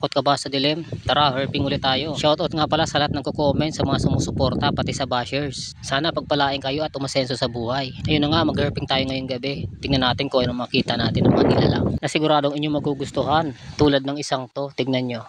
Takot ka ba sa dilim? Tara, herping ulit tayo. Shoutout nga pala sa lahat ng kukomment sa mga sumusuporta pati sa bashers. Sana pagpalain kayo at umasenso sa buhay. Ayun na nga, mag-herping tayo ngayong gabi. Tingnan natin kung ano makita natin ng mga nilalang. Nasiguradong siguradong inyong magugustuhan. Tulad ng isang to, tignan nyo.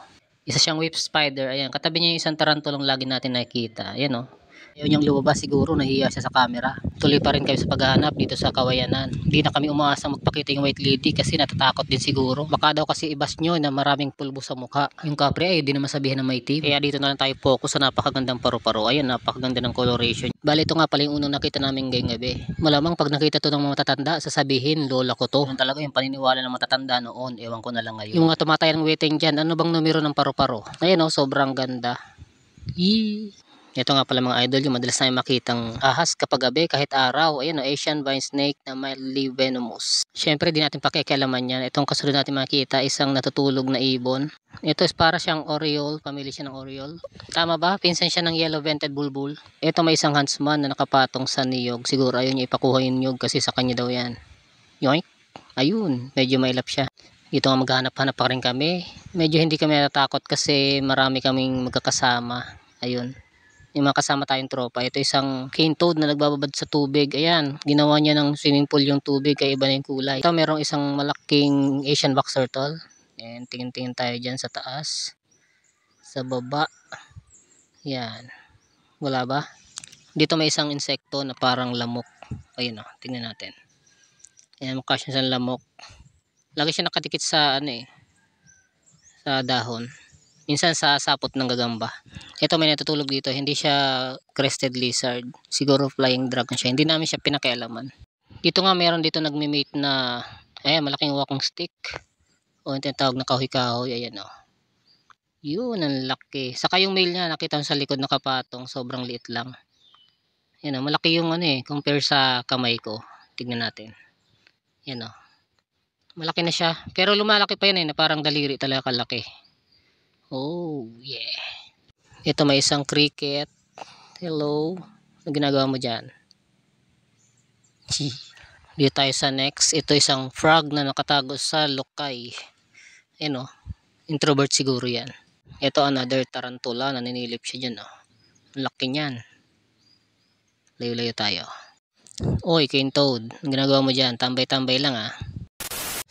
Isa siyang whip spider. Ayan, katabi niya yung isang tarantulang lagi natin nakikita. Ayan o. Oh. Yun yung lumabas siguro, nahiya siya sa camera. Tuloy pa rin kami sa paghahanap dito sa Kawayanan. Hindi na kami umaasa magpakita yung white lady kasi natatakot din siguro. Baka daw kasi ibas nyo na maraming pulbo sa mukha. Yung kapre ay hindi naman sabihin ng may team. Kaya dito na lang tayo focus sa napakagandang paru-paro. Ayun, napakaganda ng coloration. Bali ito nga pala yung unang nakita namin ngayong gabi. Malamang pag nakita to ng matatanda, sasabihin lola ko to. Yung talaga yung paniniwala ng matatanda noon. Ewan ko na lang ngayon. Yung mga tumatay ng waiting dyan, ano bang numero ng paru-paro? Ngayon oh, sobrang ganda. Yee! Ito nga pala mga idol, yung madalas namin makitang ahas kapag gabi kahit araw. Ayan o, Asian vine snake na mildly venomous. Siyempre, di natin pakikialaman yan. Itong kasunod natin makita, isang natutulog na ibon. Ito is para siyang oriole, pamilya siya ng oriole. Tama ba? Pinsan siya ng yellow-vented bulbul. Ito may isang huntsman na nakapatong sa niyog. Siguro ayun niya ipakuha yung niyog kasi sa kanya daw yan. Yoink! Ayun, medyo mailap siya dito nga maghanap-hanap pa rin kami medyo hindi kami natatakot kasi marami kaming magkakasama ayun yung mga kasama tayong tropa. Ito isang cane toad na nagbababad sa tubig. Ayan, ginawa niya ng swimming pool yung tubig kaya iba na yung kulay. Ito merong isang malaking Asian box turtle. And tingin-tingin tayo dyan sa taas. Sa baba. Yan. Wala ba? Dito may isang insekto na parang lamok. Ayun o, oh, tingnan natin. Ayan, mukha siya sa lamok. Lagi siya nakadikit sa ano eh, sa dahon minsan sa sapot ng gagamba. Ito may natutulog dito, hindi siya crested lizard. Siguro flying dragon siya. Hindi namin siya pinakialaman. Dito nga meron dito nagmi-meet na ayan, malaking walking stick. O yung tinatawag na kahoy-kahoy. Ayan o. Oh. Yun, ang laki. Saka yung male niya, nakita mo sa likod nakapatong. Sobrang liit lang. Ayan o, oh, malaki yung ano eh, compare sa kamay ko. Tignan natin. Ayan o. Oh. Malaki na siya. Pero lumalaki pa yan eh, na parang daliri talaga kalaki. Oh, yeah. Ito may isang cricket. Hello. Ano ginagawa mo dyan? Dito tayo sa next. Ito isang frog na nakatago sa lokay. Ano? Introvert siguro yan. Ito another tarantula. Naninilip siya dyan. Oh. Ang laki niyan. Layo-layo tayo. Oy, cane toad. Ang ginagawa mo dyan? Tambay-tambay lang ah.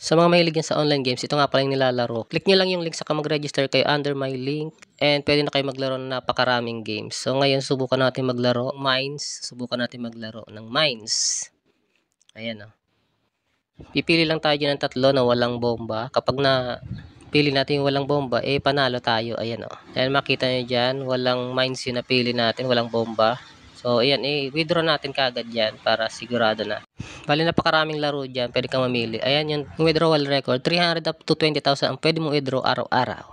Sa mga mahilig sa online games, ito nga pala yung nilalaro. Click nyo lang yung link saka mag-register kayo under my link and pwede na kayo maglaro ng napakaraming games. So ngayon, subukan natin maglaro Mines. Subukan natin maglaro ng Mines. Ayan o. Oh. Pipili lang tayo ng tatlo na walang bomba. Kapag na pili natin yung walang bomba, eh panalo tayo. Ayan o. Oh. Ayan makita nyo dyan, walang mines yung napili natin, walang bomba. So, ayan, i-withdraw natin kaagad yan para sigurado na. Bali, napakaraming laro dyan. Pwede kang mamili. Ayan yung withdrawal record. 300 up to 20,000 ang pwede mong withdraw araw-araw.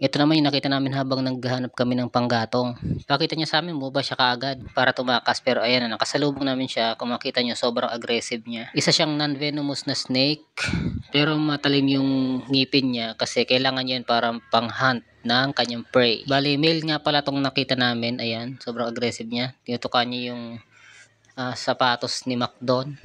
Ito naman yung nakita namin habang naghahanap kami ng panggatong. Pakita niya sa amin MOBA siya kaagad para tumakas pero ayan nakasalubong namin siya. Kung makita niyo sobrang aggressive niya. Isa siyang non-venomous na snake pero matalim yung ngipin niya kasi kailangan yun para pang-hunt ng kanyang prey. Bali, male nga pala tong nakita namin. Ayan, sobrang aggressive niya. Tinutukan niya yung uh, sapatos ni Macdon.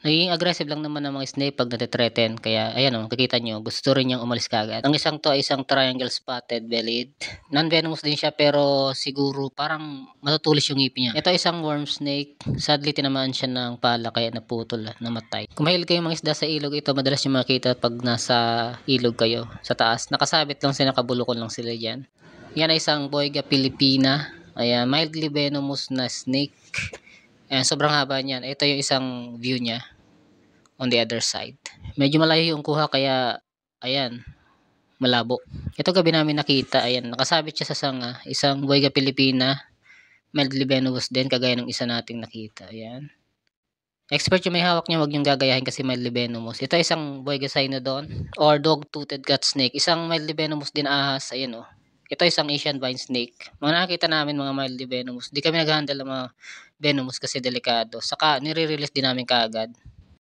Naging aggressive lang naman ng mga snake pag natitreten. Kaya, ayan o, oh, kakita nyo, gusto rin niyang umalis kagad. Ang isang to ay isang triangle spotted bellied. Non-venomous din siya pero siguro parang matutulis yung ngipin niya. Ito isang worm snake. Sadly, tinamaan siya ng pala kaya naputol, namatay. Kung mahilig kayong mga isda sa ilog, ito madalas yung makita pag nasa ilog kayo sa taas. Nakasabit lang sila, nakabulokon lang sila dyan. Yan ay isang boyga Pilipina. Ayan, mildly venomous na snake. Ayan, eh, sobrang haba niyan. Ito yung isang view niya on the other side. Medyo malayo yung kuha kaya ayan, malabo. Ito gabi namin nakita, ayan, nakasabit siya sa sanga, isang buwayga Pilipina, mildly venomous din, kagaya ng isa nating nakita, ayan. Expert yung may hawak niya, wag niyong gagayahin kasi mildly venomous. Ito isang buwayga sinodon, or dog-tooted cat snake, isang mildly din ahas, ayan o. Oh. Ito ay isang Asian vine snake. Mga nakita namin mga mildly venomous. Hindi kami nag-handle ng mga venomous kasi delikado. Saka nire-release din namin kaagad.